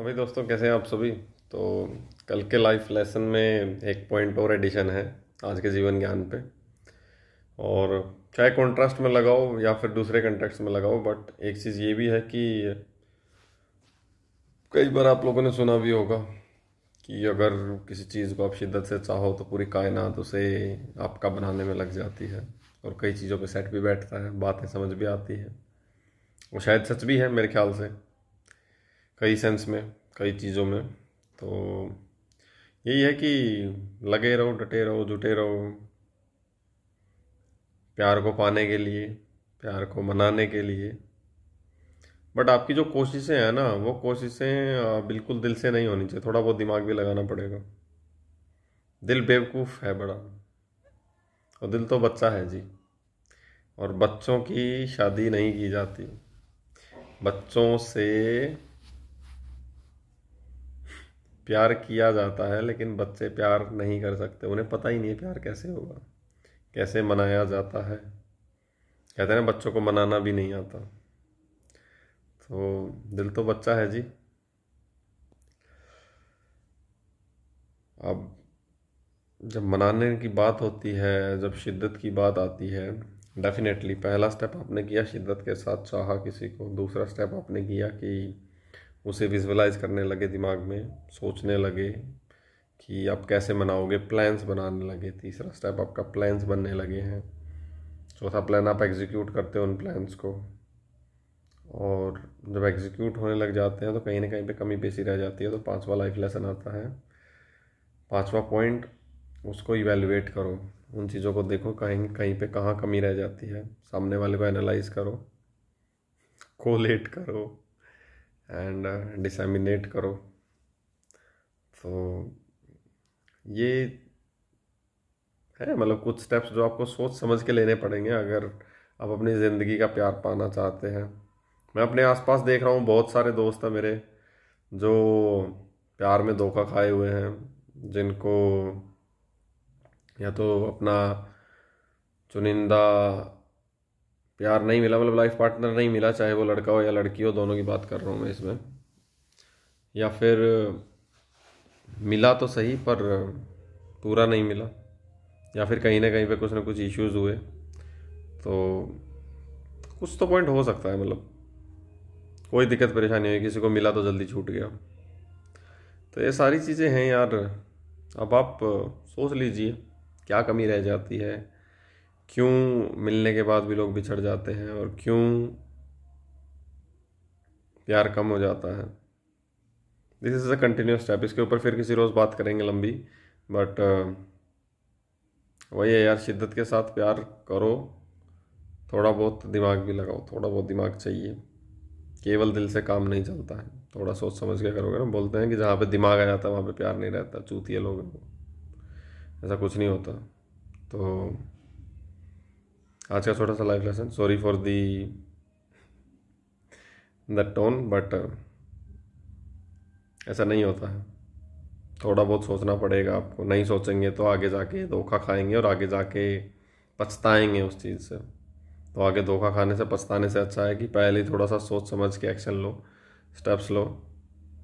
अभी दोस्तों कैसे हैं आप सभी तो कल के लाइफ लेसन में एक पॉइंट और एडिशन है आज के जीवन ज्ञान पे और चाहे कॉन्ट्रास्ट में लगाओ या फिर दूसरे कंटेक्स में लगाओ बट एक चीज़ ये भी है कि कई बार आप लोगों ने सुना भी होगा कि अगर किसी चीज़ को आप शिद्दत से चाहो तो पूरी कायनात उसे आपका बनाने में लग जाती है और कई चीज़ों पे सेट भी बैठता है बातें समझ भी आती है वो शायद सच भी है मेरे ख्याल से कई सेंस में कई चीज़ों में तो यही है कि लगे रहो डटे रहो जुटे रहो प्यार को पाने के लिए प्यार को मनाने के लिए बट आपकी जो कोशिशें हैं ना वो कोशिशें बिल्कुल दिल से नहीं होनी चाहिए थोड़ा बहुत दिमाग भी लगाना पड़ेगा दिल बेवकूफ़ है बड़ा और दिल तो बच्चा है जी और बच्चों की शादी नहीं की जाती बच्चों से प्यार किया जाता है लेकिन बच्चे प्यार नहीं कर सकते उन्हें पता ही नहीं है प्यार कैसे होगा कैसे मनाया जाता है कहते हैं बच्चों को मनाना भी नहीं आता तो दिल तो बच्चा है जी अब जब मनाने की बात होती है जब शिद्दत की बात आती है डेफिनेटली पहला स्टेप आपने किया शिद्दत के साथ चाहा किसी को दूसरा स्टेप आपने किया कि उसे विजुअलाइज करने लगे दिमाग में सोचने लगे कि आप कैसे मनाओगे प्लान्स बनाने लगे तीसरा स्टेप आपका प्लान्स बनने लगे हैं चौथा प्लान आप एग्जीक्यूट करते हो उन प्लान्स को और जब एग्जीक्यूट होने लग जाते हैं तो कहीं ना कहीं पे कमी पेशी रह जाती है तो पांचवा लाइफ लेसन आता है पांचवा पॉइंट उसको इवेलुएट करो उन चीज़ों को देखो कहीं कहीं पे कहाँ कमी रह जाती है सामने वाले को एनालाइज करो कोलेट करो एंड डिसमिनेट uh, करो तो ये है मतलब कुछ स्टेप्स जो आपको सोच समझ के लेने पड़ेंगे अगर आप अपनी ज़िंदगी का प्यार पाना चाहते हैं मैं अपने आसपास देख रहा हूँ बहुत सारे दोस्त हैं मेरे जो प्यार में धोखा खाए हुए हैं जिनको या तो अपना चुनिंदा प्यार नहीं मिला मतलब लाइफ पार्टनर नहीं मिला चाहे वो लड़का हो या लड़की हो दोनों की बात कर रहा हूँ मैं इसमें या फिर मिला तो सही पर पूरा नहीं मिला या फिर कहीं ना कहीं पे कुछ ना कुछ इश्यूज हुए तो कुछ तो पॉइंट हो सकता है मतलब कोई दिक्कत परेशानी हुई किसी को मिला तो जल्दी छूट गया तो ये सारी चीज़ें हैं यार अब आप सोच लीजिए क्या कमी रह जाती है क्यों मिलने के बाद भी लोग बिछड़ जाते हैं और क्यों प्यार कम हो जाता है this is a continuous step इसके ऊपर फिर किसी रोज़ बात करेंगे लंबी बट uh, वही है यार शिद्दत के साथ प्यार करो थोड़ा बहुत दिमाग भी लगाओ थोड़ा बहुत दिमाग चाहिए केवल दिल से काम नहीं चलता है थोड़ा सोच समझ के करोगे ना बोलते हैं कि जहाँ पे दिमाग आ जाता है वहाँ पे प्यार नहीं रहता चूती लोगों लोग ऐसा कुछ नहीं होता तो आज का छोटा सा life lesson sorry for the the tone but ऐसा नहीं होता है थोड़ा बहुत सोचना पड़ेगा आपको नहीं सोचेंगे तो आगे जाके धोखा खाएंगे और आगे जाके पछताएंगे उस चीज़ से तो आगे धोखा खाने से पछताने से अच्छा है कि पहले ही थोड़ा सा सोच समझ के एक्शन लो स्टेप्स लो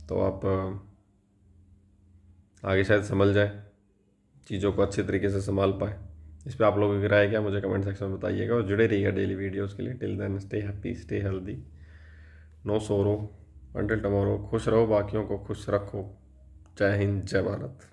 तो आप uh, आगे शायद संभल जाए चीज़ों को अच्छे तरीके से संभाल पाए इस पर आप लोगों की राय क्या मुझे कमेंट सेक्शन में बताइएगा और जुड़े रहिएगा डेली वीडियोज़ के लिए till then stay happy stay healthy no sorrow until tomorrow खुश रहो बाकियों को खुश रखो जय हिंद जय भारत